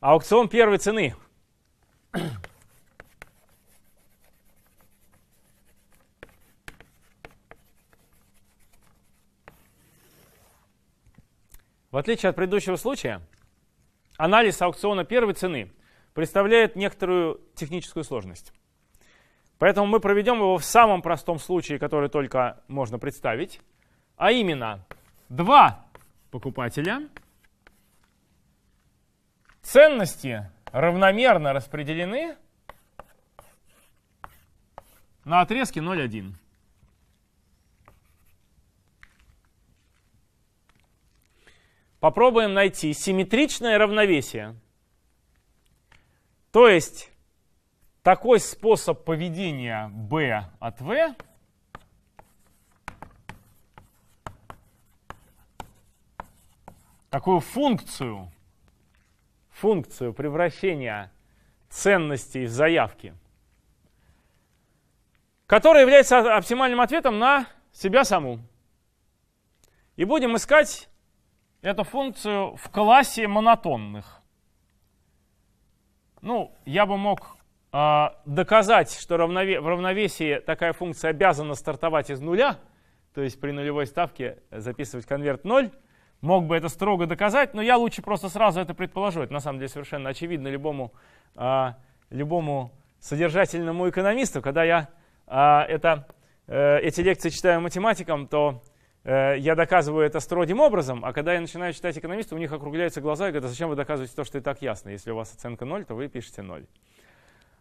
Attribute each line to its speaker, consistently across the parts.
Speaker 1: Аукцион первой цены. В отличие от предыдущего случая, анализ аукциона первой цены представляет некоторую техническую сложность. Поэтому мы проведем его в самом простом случае, который только можно представить, а именно два покупателя – ценности равномерно распределены на отрезке 0,1. Попробуем найти симметричное равновесие. То есть такой способ поведения B от V такую функцию функцию превращения ценностей в заявки, которая является оптимальным ответом на себя саму. И будем искать эту функцию в классе монотонных. Ну, я бы мог э, доказать, что равнове в равновесии такая функция обязана стартовать из нуля, то есть при нулевой ставке записывать конверт 0, мог бы это строго доказать, но я лучше просто сразу это предположу. Это на самом деле совершенно очевидно любому, э, любому содержательному экономисту. Когда я а, э, это, эти лекции читаю математикам, то э, я доказываю это строгим образом, а когда я начинаю читать экономистов, у них округляются глаза и говорят, «А зачем вы доказываете то, что и так ясно? Если у вас оценка 0, то вы пишете 0.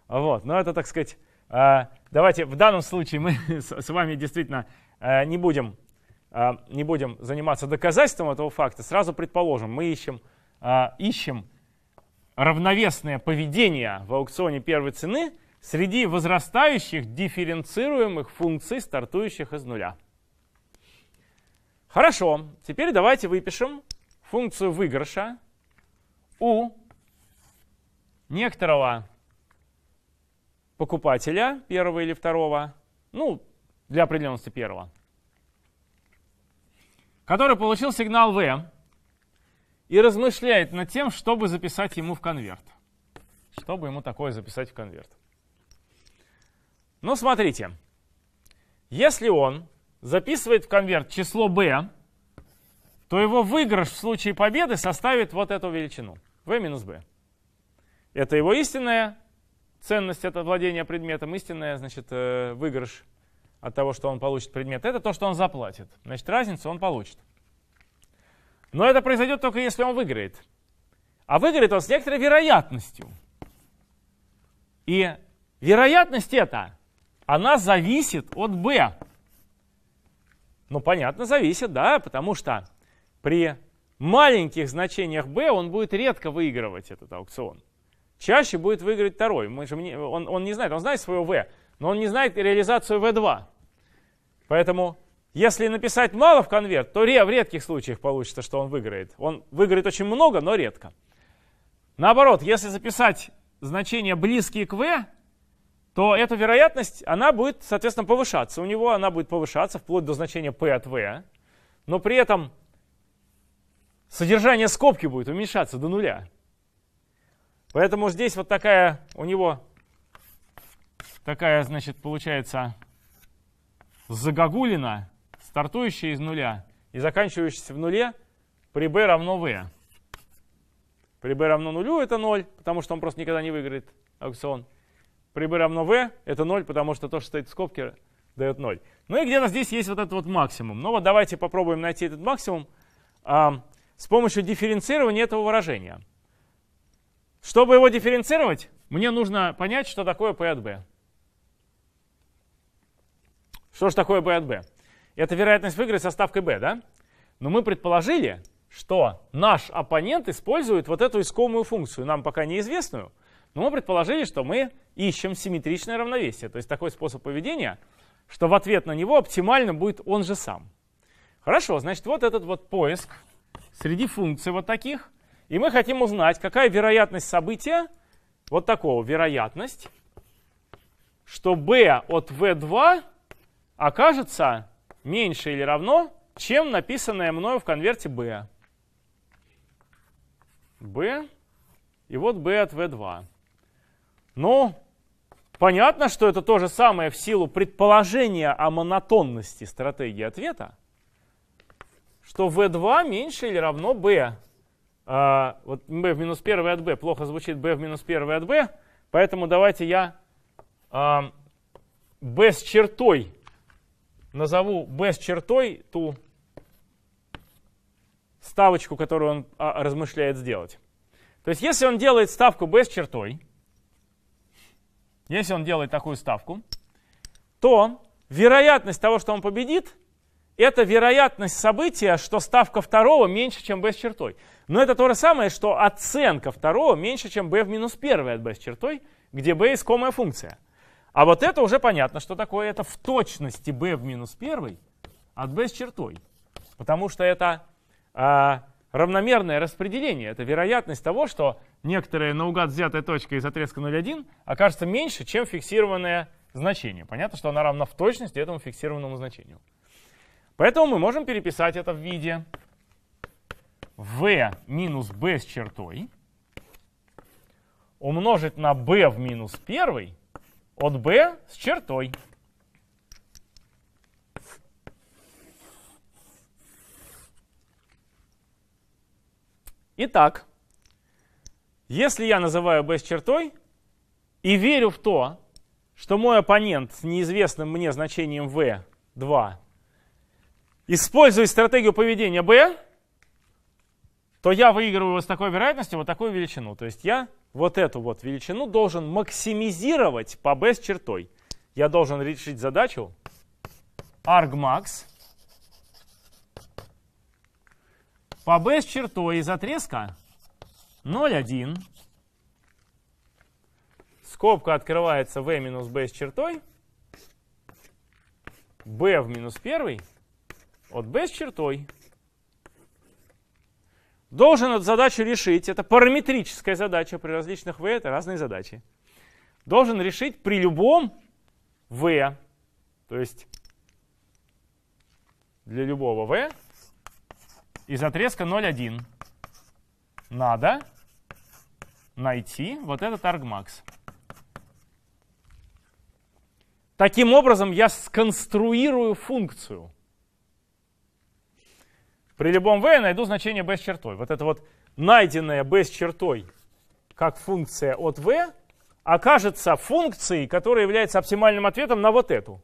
Speaker 1: Вот, но это, так сказать, давайте в данном случае мы с вами действительно э, не будем а, не будем заниматься доказательством этого факта, сразу предположим, мы ищем, а, ищем равновесное поведение в аукционе первой цены среди возрастающих дифференцируемых функций, стартующих из нуля. Хорошо, теперь давайте выпишем функцию выигрыша у некоторого покупателя, первого или второго, ну, для определенности первого, который получил сигнал В и размышляет над тем, чтобы записать ему в конверт. Чтобы ему такое записать в конверт. Ну, смотрите. Если он записывает в конверт число b, то его выигрыш в случае победы составит вот эту величину. v минус b. Это его истинная ценность, это владение предметом, истинная, значит, э, выигрыш – от того, что он получит предмет, это то, что он заплатит. Значит, разницу он получит. Но это произойдет только если он выиграет. А выиграет он с некоторой вероятностью. И вероятность эта, она зависит от b. Ну, понятно, зависит, да, потому что при маленьких значениях b он будет редко выигрывать этот аукцион. Чаще будет выиграть второй. Мы же, он, он не знает, он знает свое v, но он не знает реализацию V2. Поэтому если написать мало в конверт, то в редких случаях получится, что он выиграет. Он выиграет очень много, но редко. Наоборот, если записать значения близкие к v, то эта вероятность, она будет, соответственно, повышаться. У него она будет повышаться вплоть до значения p от v, но при этом содержание скобки будет уменьшаться до нуля. Поэтому здесь вот такая у него такая, значит, получается загогулина, стартующая из нуля и заканчивающаяся в нуле при b равно v. При b равно нулю это 0, потому что он просто никогда не выиграет аукцион. При b равно v это 0, потому что то, что стоит в скобке, дает 0. Ну и где-то здесь есть вот этот вот максимум. Ну вот давайте попробуем найти этот максимум а, с помощью дифференцирования этого выражения. Чтобы его дифференцировать, мне нужно понять, что такое p от b. Что же такое b от b? Это вероятность выиграть со ставкой b, да? Но мы предположили, что наш оппонент использует вот эту искомую функцию, нам пока неизвестную, но мы предположили, что мы ищем симметричное равновесие, то есть такой способ поведения, что в ответ на него оптимально будет он же сам. Хорошо, значит, вот этот вот поиск среди функций вот таких, и мы хотим узнать, какая вероятность события, вот такого, вероятность, что b от v2 окажется меньше или равно, чем написанное мною в конверте b. b, и вот b от v2. Ну, понятно, что это то же самое в силу предположения о монотонности стратегии ответа, что v2 меньше или равно b. А, вот b в минус 1 от b, плохо звучит b в минус 1 от b, поэтому давайте я а, b с чертой назову b с чертой ту ставочку, которую он а, размышляет сделать. То есть если он делает ставку b с чертой, если он делает такую ставку, то вероятность того, что он победит, это вероятность события, что ставка второго меньше, чем b с чертой. Но это то же самое, что оценка второго меньше, чем b в минус 1 от b с чертой, где b искомая функция. А вот это уже понятно, что такое. Это в точности b в минус 1 от b с чертой. Потому что это э, равномерное распределение. Это вероятность того, что некоторая наугад взятая точка из отрезка 0,1 окажется меньше, чем фиксированное значение. Понятно, что она равна в точности этому фиксированному значению. Поэтому мы можем переписать это в виде v минус b с чертой умножить на b в минус 1 от B с чертой. Итак, если я называю B с чертой и верю в то, что мой оппонент с неизвестным мне значением V2 использует стратегию поведения B, то я выигрываю с такой вероятностью вот такую величину. То есть я вот эту вот величину должен максимизировать по b с чертой. Я должен решить задачу argmax по b с чертой из отрезка 0,1. Скобка открывается v минус b с чертой. b в минус 1 от b с чертой должен эту задачу решить, это параметрическая задача при различных v, это разные задачи, должен решить при любом v, то есть для любого v из отрезка 0,1 надо найти вот этот argmax. Таким образом, я сконструирую функцию – при любом v я найду значение b с чертой. Вот это вот найденное b с чертой как функция от v окажется функцией, которая является оптимальным ответом на вот эту.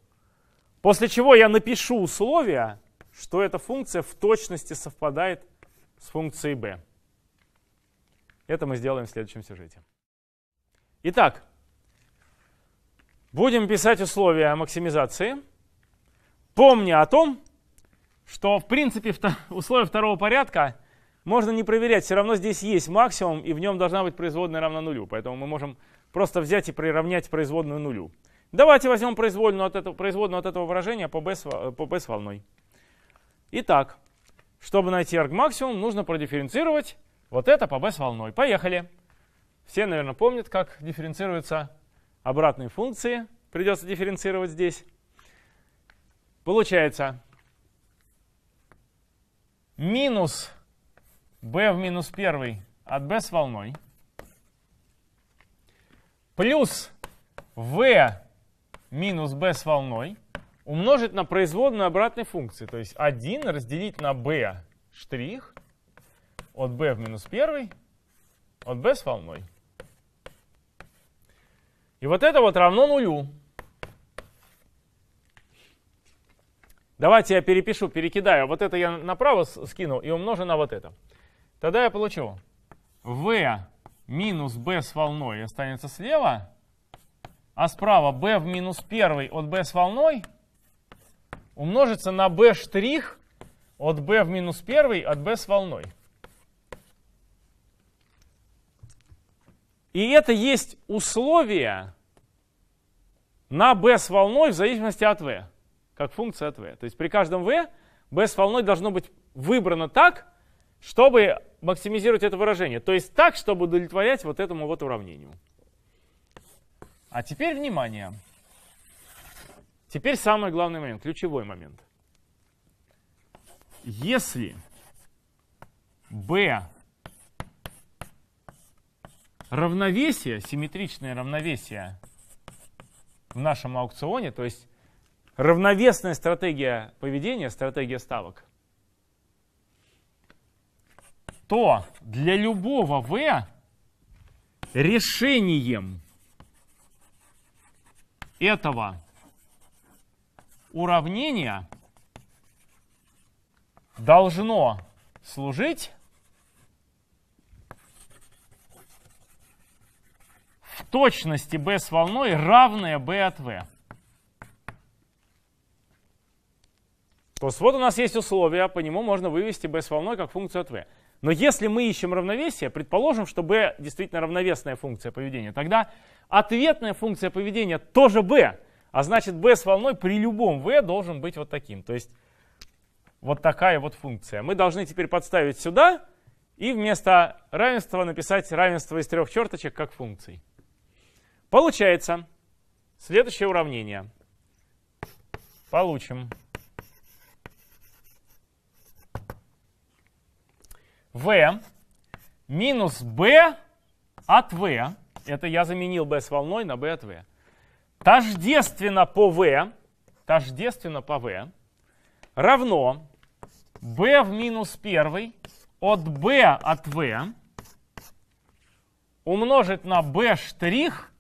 Speaker 1: После чего я напишу условие, что эта функция в точности совпадает с функцией b. Это мы сделаем в следующем сюжете. Итак, будем писать условия максимизации, помня о том, что, в принципе, условия второго порядка можно не проверять. Все равно здесь есть максимум, и в нем должна быть производная равна нулю. Поэтому мы можем просто взять и приравнять производную нулю. Давайте возьмем произвольную от этого, производную от этого выражения по b, с, волной. Итак, чтобы найти арг максимум, нужно продифференцировать вот это по b с волной. Поехали. Все, наверное, помнят, как дифференцируются обратные функции. Придется дифференцировать здесь. Получается минус b в минус 1 от b с волной плюс v минус b с волной умножить на производную обратной функции. То есть 1 разделить на b штрих от b в минус 1 от b с волной. И вот это вот равно нулю. Давайте я перепишу, перекидаю. Вот это я направо скину и умножу на вот это. Тогда я получу v минус b с волной останется слева, а справа b в минус 1 от b с волной умножится на b' штрих от b в минус 1 от b с волной. И это есть условие на b с волной в зависимости от v как функция от v. То есть при каждом v b с волной должно быть выбрано так, чтобы максимизировать это выражение. То есть так, чтобы удовлетворять вот этому вот уравнению. А теперь внимание. Теперь самый главный момент, ключевой момент. Если b равновесие, симметричное равновесие в нашем аукционе, то есть равновесная стратегия поведения, стратегия ставок, то для любого V решением этого уравнения должно служить в точности b с волной равное b от v. что вот у нас есть условия, по нему можно вывести b с волной как функцию от v. Но если мы ищем равновесие, предположим, что b действительно равновесная функция поведения, тогда ответная функция поведения тоже b, а значит b с волной при любом v должен быть вот таким. То есть вот такая вот функция. Мы должны теперь подставить сюда и вместо равенства написать равенство из трех черточек как функций. Получается следующее уравнение. Получим. v минус b от v. Это я заменил b с волной на b от v. Тождественно по v, тождественно по v равно b в минус 1 от b от v умножить на b штрих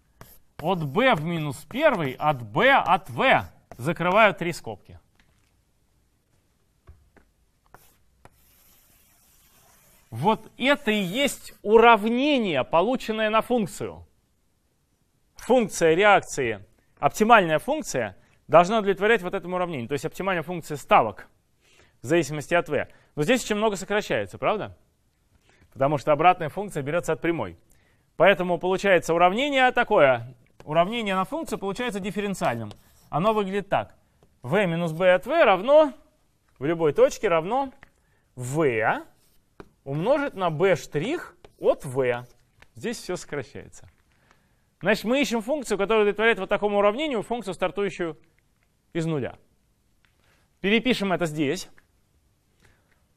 Speaker 1: от b в минус 1 от b от v. Закрываю три скобки. Вот это и есть уравнение, полученное на функцию. Функция реакции, оптимальная функция должна удовлетворять вот этому уравнению. То есть оптимальная функция ставок в зависимости от v. Но здесь очень много сокращается, правда? Потому что обратная функция берется от прямой. Поэтому получается уравнение такое. Уравнение на функцию получается дифференциальным. Оно выглядит так. v минус b от v равно в любой точке равно v умножить на b' от v. Здесь все сокращается. Значит, мы ищем функцию, которая удовлетворяет вот такому уравнению, функцию, стартующую из нуля. Перепишем это здесь.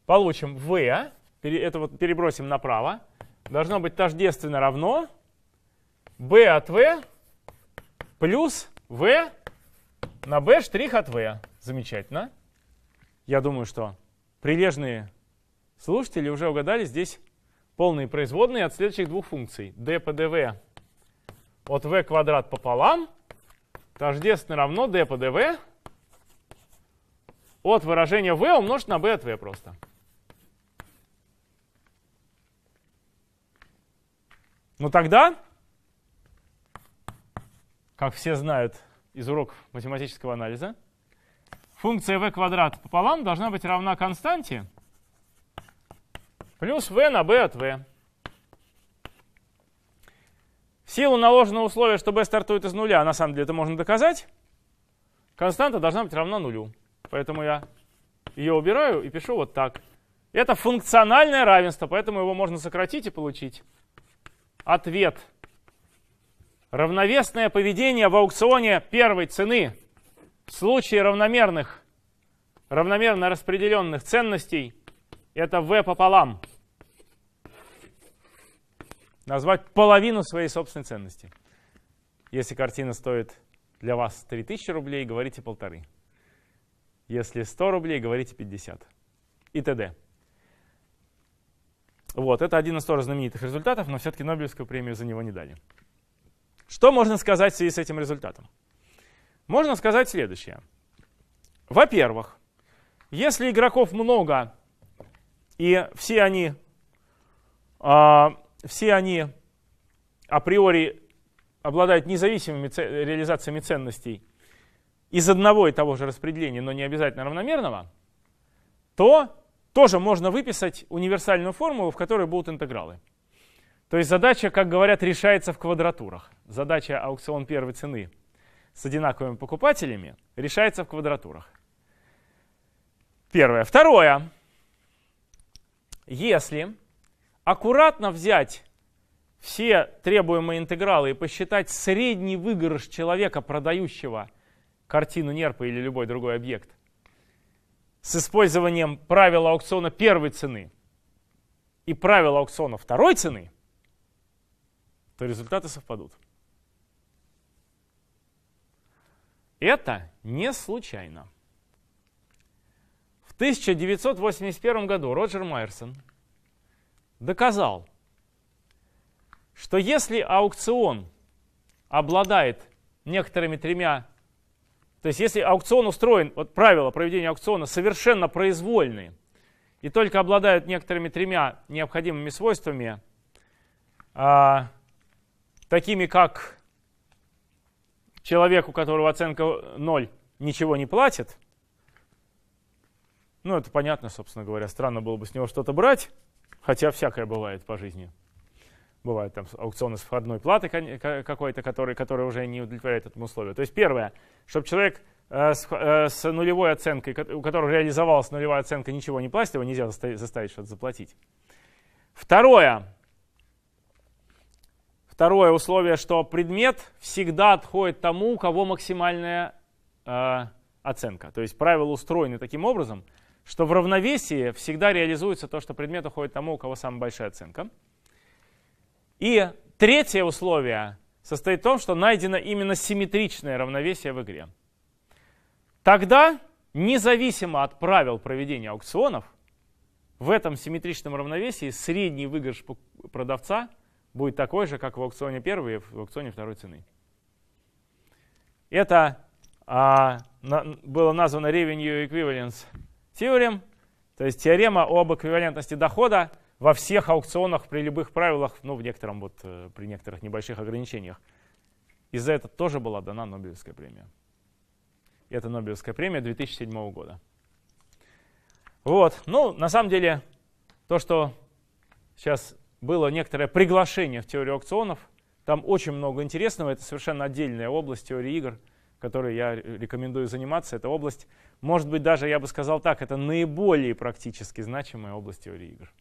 Speaker 1: Получим v, это вот перебросим направо. Должно быть тождественно равно b от v плюс v на b' от v. Замечательно. Я думаю, что прилежные Слушатели уже угадали здесь полные производные от следующих двух функций. d по dv от v квадрат пополам тождественно равно d по dv от выражения v умножить на b от v просто. Но ну тогда, как все знают из уроков математического анализа, функция v квадрат пополам должна быть равна константе, плюс v на b от v. В силу наложенного условия, что b стартует из нуля, на самом деле это можно доказать, константа должна быть равна нулю. Поэтому я ее убираю и пишу вот так. Это функциональное равенство, поэтому его можно сократить и получить. Ответ. Равновесное поведение в аукционе первой цены в случае равномерных, равномерно распределенных ценностей – это v пополам. Назвать половину своей собственной ценности. Если картина стоит для вас 3000 рублей, говорите полторы. Если 100 рублей, говорите 50. И т.д. Вот, это один из тоже знаменитых результатов, но все-таки Нобелевскую премию за него не дали. Что можно сказать в связи с этим результатом? Можно сказать следующее. Во-первых, если игроков много, и все они, а, все они априори обладают независимыми реализациями ценностей из одного и того же распределения, но не обязательно равномерного, то тоже можно выписать универсальную формулу, в которой будут интегралы. То есть задача, как говорят, решается в квадратурах. Задача аукцион первой цены с одинаковыми покупателями решается в квадратурах. Первое. Второе если аккуратно взять все требуемые интегралы и посчитать средний выигрыш человека, продающего картину нерпа или любой другой объект, с использованием правила аукциона первой цены и правила аукциона второй цены, то результаты совпадут. Это не случайно. 1981 году Роджер Майерсон доказал, что если аукцион обладает некоторыми тремя, то есть если аукцион устроен, вот правила проведения аукциона совершенно произвольные и только обладают некоторыми тремя необходимыми свойствами, а, такими как человеку, у которого оценка 0, ничего не платит – ну, это понятно, собственно говоря. Странно было бы с него что-то брать, хотя всякое бывает по жизни. Бывают там аукционы с входной платы какой-то, который, который уже не удовлетворяет этому условию. То есть первое, чтобы человек э, э, с, нулевой оценкой, у которого реализовалась нулевая оценка, ничего не платит, его нельзя заставить что-то заплатить. Второе. Второе условие, что предмет всегда отходит тому, у кого максимальная э, оценка. То есть правила устроены таким образом – что в равновесии всегда реализуется то, что предмет уходит тому, у кого самая большая оценка. И третье условие состоит в том, что найдено именно симметричное равновесие в игре. Тогда, независимо от правил проведения аукционов, в этом симметричном равновесии средний выигрыш продавца будет такой же, как в аукционе первой и в аукционе второй цены. Это а, на, было названо revenue equivalence теорем, то есть теорема об эквивалентности дохода во всех аукционах при любых правилах, ну, в некотором вот, э, при некоторых небольших ограничениях. И за это тоже была дана Нобелевская премия. это Нобелевская премия 2007 года. Вот, ну, на самом деле, то, что сейчас было некоторое приглашение в теорию аукционов, там очень много интересного, это совершенно отдельная область теории игр – которой я рекомендую заниматься, это область, может быть, даже я бы сказал так, это наиболее практически значимая область теории игр.